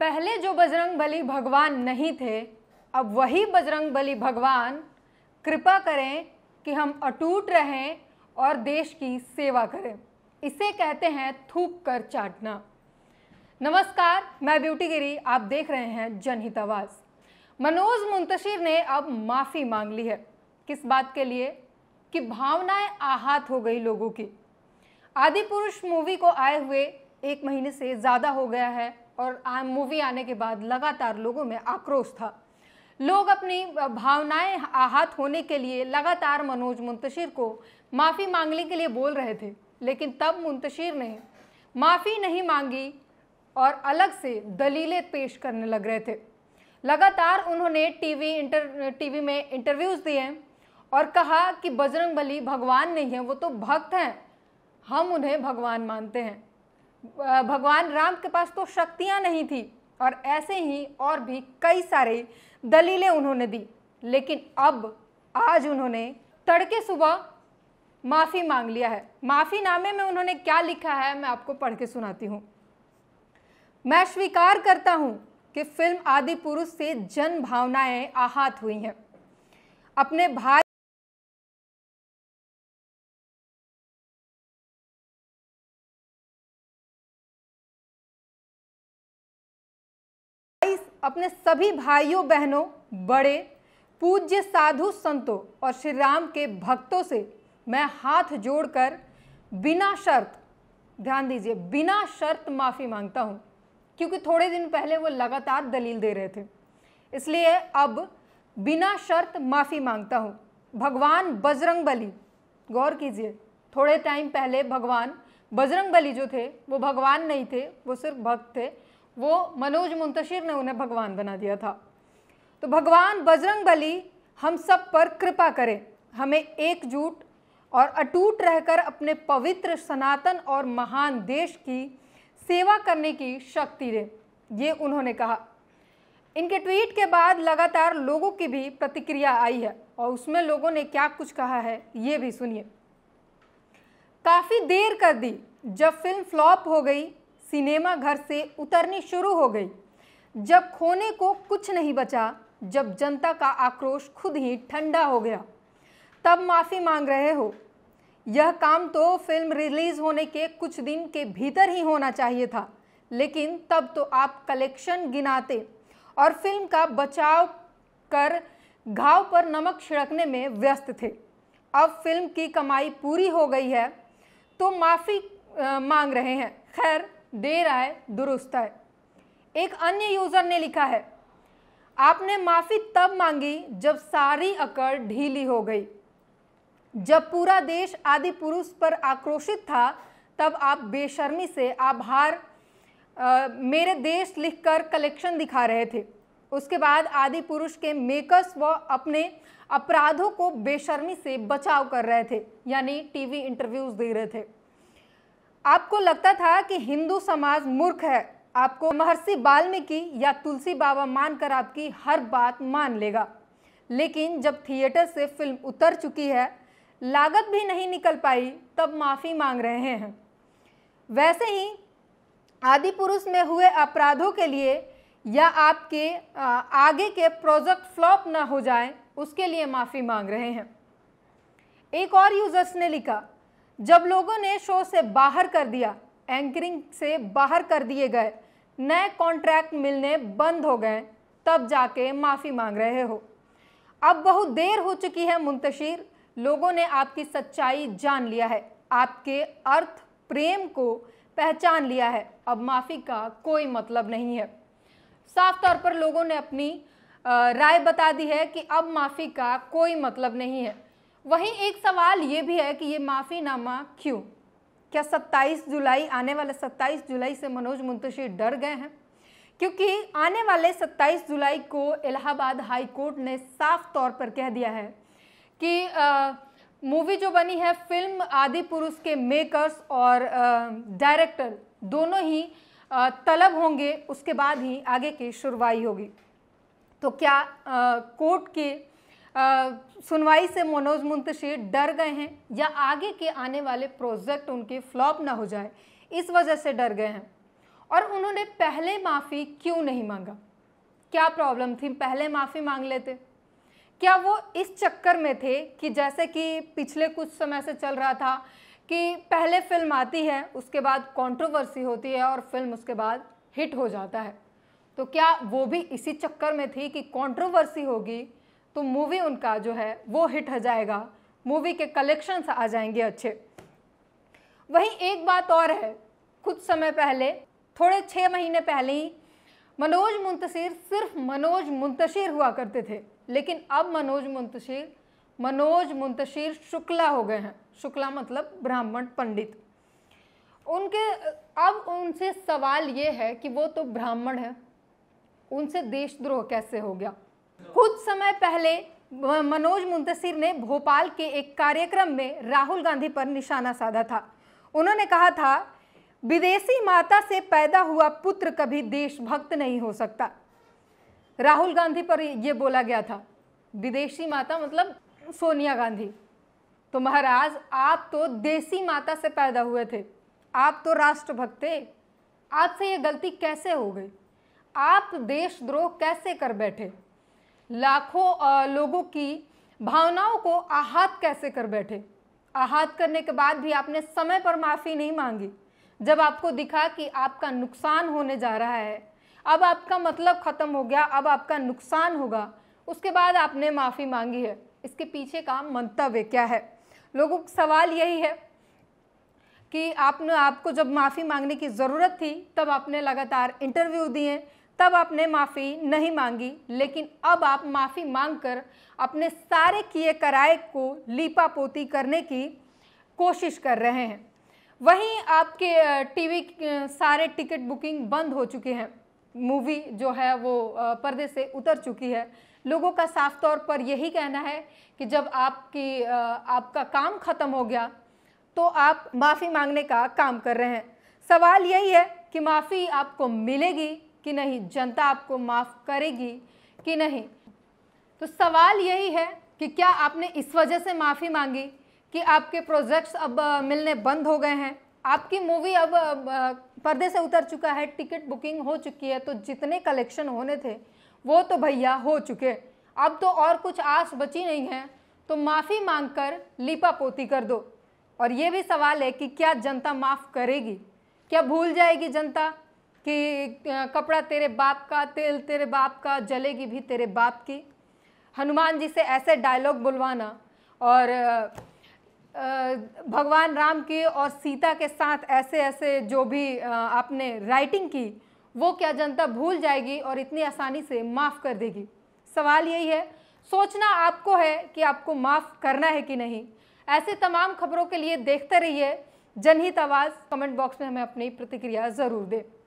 पहले जो बजरंग बली भगवान नहीं थे अब वही बजरंग बली भगवान कृपा करें कि हम अटूट रहें और देश की सेवा करें इसे कहते हैं थूक कर चाटना नमस्कार मैं ब्यूटी गिरी आप देख रहे हैं जनहित आवाज़ मनोज मुंतशिर ने अब माफ़ी मांग ली है किस बात के लिए कि भावनाएं आहत हो गई लोगों की आदि पुरुष मूवी को आए हुए एक महीने से ज़्यादा हो गया है और आम मूवी आने के बाद लगातार लोगों में आक्रोश था लोग अपनी भावनाएं आहत होने के लिए लगातार मनोज मुंतशिर को माफ़ी मांगने के लिए बोल रहे थे लेकिन तब मुंतशिर ने माफ़ी नहीं मांगी और अलग से दलीलें पेश करने लग रहे थे लगातार उन्होंने टीवी इंटर टीवी में इंटरव्यूज़ दिए और कहा कि बजरंगबली भगवान नहीं है वो तो भक्त हैं हम उन्हें भगवान मानते हैं भगवान राम के पास तो शक्तियाँ नहीं थी और ऐसे ही और भी कई सारे दलीलें उन्होंने दी लेकिन अब आज उन्होंने तड़के सुबह माफ़ी मांग लिया है माफी नामे में उन्होंने क्या लिखा है मैं आपको पढ़ के सुनाती हूँ मैं स्वीकार करता हूँ कि फिल्म आदि पुरुष से जन भावनाएं आहत हुई हैं अपने भारत अपने सभी भाइयों बहनों बड़े पूज्य साधु संतों और श्री राम के भक्तों से मैं हाथ जोड़कर बिना शर्त ध्यान दीजिए बिना शर्त माफ़ी मांगता हूँ क्योंकि थोड़े दिन पहले वो लगातार दलील दे रहे थे इसलिए अब बिना शर्त माफ़ी मांगता हूँ भगवान बजरंग बली गौर कीजिए थोड़े टाइम पहले भगवान बजरंग बली जो थे वो भगवान नहीं थे वो सिर्फ भक्त थे वो मनोज मुंतशिर ने उन्हें भगवान बना दिया था तो भगवान बजरंग बली हम सब पर कृपा करें हमें एकजुट और अटूट रहकर अपने पवित्र सनातन और महान देश की सेवा करने की शक्ति दे ये उन्होंने कहा इनके ट्वीट के बाद लगातार लोगों की भी प्रतिक्रिया आई है और उसमें लोगों ने क्या कुछ कहा है ये भी सुनिए काफ़ी देर कर दी जब फिल्म फ्लॉप हो गई सिनेमा घर से उतरनी शुरू हो गई जब खोने को कुछ नहीं बचा जब जनता का आक्रोश खुद ही ठंडा हो गया तब माफ़ी मांग रहे हो यह काम तो फिल्म रिलीज़ होने के कुछ दिन के भीतर ही होना चाहिए था लेकिन तब तो आप कलेक्शन गिनाते और फिल्म का बचाव कर घाव पर नमक छिड़कने में व्यस्त थे अब फिल्म की कमाई पूरी हो गई है तो माफ़ी मांग रहे हैं खैर दे रहा है दुरुस्त है एक अन्य यूज़र ने लिखा है आपने माफ़ी तब मांगी जब सारी अकड़ ढीली हो गई जब पूरा देश आदि पुरुष पर आक्रोशित था तब आप बेशर्मी से आभार मेरे देश लिखकर कलेक्शन दिखा रहे थे उसके बाद आदि पुरुष के मेकर्स व अपने अपराधों को बेशर्मी से बचाव कर रहे थे यानी टीवी इंटरव्यूज़ दे रहे थे आपको लगता था कि हिंदू समाज मूर्ख है आपको महर्षि वाल्मीकि या तुलसी बाबा मानकर आपकी हर बात मान लेगा लेकिन जब थिएटर से फिल्म उतर चुकी है लागत भी नहीं निकल पाई तब माफ़ी मांग रहे हैं वैसे ही आदि पुरुष में हुए अपराधों के लिए या आपके आगे के प्रोजेक्ट फ्लॉप ना हो जाए उसके लिए माफ़ी मांग रहे हैं एक और यूजर्स ने लिखा जब लोगों ने शो से बाहर कर दिया एंकरिंग से बाहर कर दिए गए नए कॉन्ट्रैक्ट मिलने बंद हो गए तब जाके माफ़ी मांग रहे हो अब बहुत देर हो चुकी है मुंतशिर लोगों ने आपकी सच्चाई जान लिया है आपके अर्थ प्रेम को पहचान लिया है अब माफ़ी का कोई मतलब नहीं है साफ तौर पर लोगों ने अपनी राय बता दी है कि अब माफ़ी का कोई मतलब नहीं है वहीं एक सवाल ये भी है कि ये माफ़ीनामा क्यों क्या 27 जुलाई आने वाले 27 जुलाई से मनोज मुंतशी डर गए हैं क्योंकि आने वाले 27 जुलाई को इलाहाबाद हाई कोर्ट ने साफ तौर पर कह दिया है कि मूवी जो बनी है फिल्म आदि पुरुष के मेकर्स और डायरेक्टर दोनों ही आ, तलब होंगे उसके बाद ही आगे की सुनवाई होगी तो क्या कोर्ट के सुनवाई से मनोज मुंतशी डर गए हैं या आगे के आने वाले प्रोजेक्ट उनके फ्लॉप ना हो जाए इस वजह से डर गए हैं और उन्होंने पहले माफ़ी क्यों नहीं मांगा क्या प्रॉब्लम थी पहले माफ़ी मांग लेते क्या वो इस चक्कर में थे कि जैसे कि पिछले कुछ समय से चल रहा था कि पहले फिल्म आती है उसके बाद कंट्रोवर्सी होती है और फिल्म उसके बाद हिट हो जाता है तो क्या वो भी इसी चक्कर में थी कि कंट्रोवर्सी होगी तो मूवी उनका जो है वो हिट हो जाएगा मूवी के कलेक्शंस आ जाएंगे अच्छे वहीं एक बात और है कुछ समय पहले थोड़े छः महीने पहले ही मनोज मुंतशिर सिर्फ मनोज मुंतशिर हुआ करते थे लेकिन अब मनोज मुंतशिर मनोज मुंतशिर शुक्ला हो गए हैं शुक्ला मतलब ब्राह्मण पंडित उनके अब उनसे सवाल ये है कि वो तो ब्राह्मण है उनसे देशद्रोह कैसे हो गया कुछ समय पहले मनोज मुंतसिर ने भोपाल के एक कार्यक्रम में राहुल गांधी पर निशाना साधा था उन्होंने कहा था विदेशी माता से पैदा हुआ पुत्र कभी देशभक्त नहीं हो सकता राहुल गांधी पर यह बोला गया था विदेशी माता मतलब सोनिया गांधी तो महाराज आप तो देसी माता से पैदा हुए थे आप तो राष्ट्रभक्त थे आपसे ये गलती कैसे हो गई आप देशद्रोह कैसे कर बैठे लाखों लोगों की भावनाओं को आहत कैसे कर बैठे आहत करने के बाद भी आपने समय पर माफ़ी नहीं मांगी जब आपको दिखा कि आपका नुकसान होने जा रहा है अब आपका मतलब ख़त्म हो गया अब आपका नुकसान होगा उसके बाद आपने माफ़ी मांगी है इसके पीछे का मंतव्य क्या है लोगों का सवाल यही है कि आपने आपको जब माफ़ी मांगने की ज़रूरत थी तब आपने लगातार इंटरव्यू दिए तब आपने माफ़ी नहीं मांगी लेकिन अब आप माफ़ी मांगकर अपने सारे किए कराए को लीपापोती करने की कोशिश कर रहे हैं वहीं आपके टीवी सारे टिकट बुकिंग बंद हो चुके हैं मूवी जो है वो पर्दे से उतर चुकी है लोगों का साफ तौर पर यही कहना है कि जब आपकी आपका काम ख़त्म हो गया तो आप माफ़ी मांगने का काम कर रहे हैं सवाल यही है कि माफ़ी आपको मिलेगी कि नहीं जनता आपको माफ़ करेगी कि नहीं तो सवाल यही है कि क्या आपने इस वजह से माफ़ी मांगी कि आपके प्रोजेक्ट्स अब मिलने बंद हो गए हैं आपकी मूवी अब पर्दे से उतर चुका है टिकट बुकिंग हो चुकी है तो जितने कलेक्शन होने थे वो तो भैया हो चुके अब तो और कुछ आस बची नहीं है तो माफ़ी मांग कर लिपा पोती कर दो और ये भी सवाल है कि क्या जनता माफ़ करेगी क्या भूल जाएगी जनता कि कपड़ा तेरे बाप का तेल तेरे बाप का जलेगी भी तेरे बाप की हनुमान जी से ऐसे डायलॉग बुलवाना और भगवान राम की और सीता के साथ ऐसे ऐसे जो भी आपने राइटिंग की वो क्या जनता भूल जाएगी और इतनी आसानी से माफ़ कर देगी सवाल यही है सोचना आपको है कि आपको माफ़ करना है कि नहीं ऐसे तमाम खबरों के लिए देखते रहिए जनहित आवाज़ कमेंट बॉक्स में हमें अपनी प्रतिक्रिया ज़रूर दें